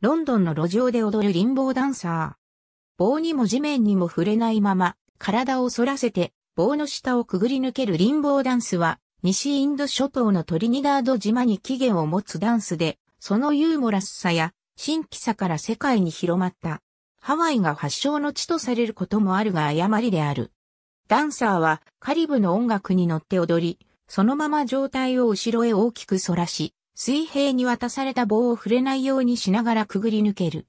ロンドンの路上で踊るリンボーダンサー。棒にも地面にも触れないまま、体を反らせて、棒の下をくぐり抜けるリンボーダンスは、西インド諸島のトリニダード島に起源を持つダンスで、そのユーモラスさや、新規さから世界に広まった。ハワイが発祥の地とされることもあるが誤りである。ダンサーはカリブの音楽に乗って踊り、そのまま上体を後ろへ大きく反らし、水平に渡された棒を触れないようにしながらくぐり抜ける。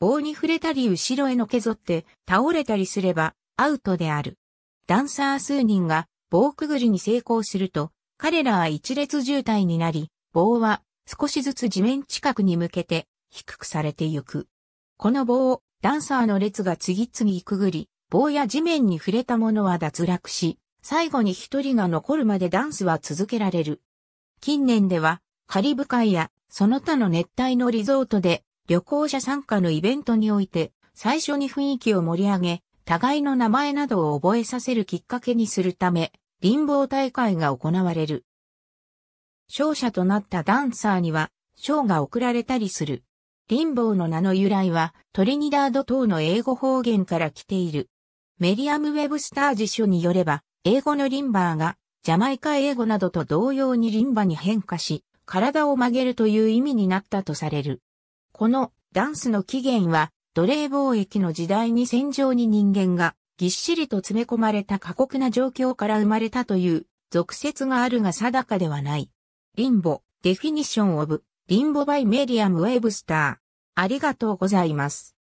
棒に触れたり後ろへのけぞって倒れたりすればアウトである。ダンサー数人が棒くぐりに成功すると、彼らは一列渋滞になり、棒は少しずつ地面近くに向けて低くされてゆく。この棒をダンサーの列が次々くぐり、棒や地面に触れたものは脱落し、最後に一人が残るまでダンスは続けられる。近年ではカリブ海やその他の熱帯のリゾートで旅行者参加のイベントにおいて最初に雰囲気を盛り上げ、互いの名前などを覚えさせるきっかけにするため、臨棒大会が行われる。勝者となったダンサーには賞が贈られたりする。リンボーの名の由来はトリニダード等の英語方言から来ている。メディアム・ウェブスター辞書によれば、英語のリンバーがジャマイカ英語などと同様にリンバに変化し、体を曲げるという意味になったとされる。このダンスの起源は奴隷貿易の時代に戦場に人間がぎっしりと詰め込まれた過酷な状況から生まれたという俗説があるが定かではない。リンボ、デフィニションオブ、リンボバイメディアムウェブスター。ありがとうございます。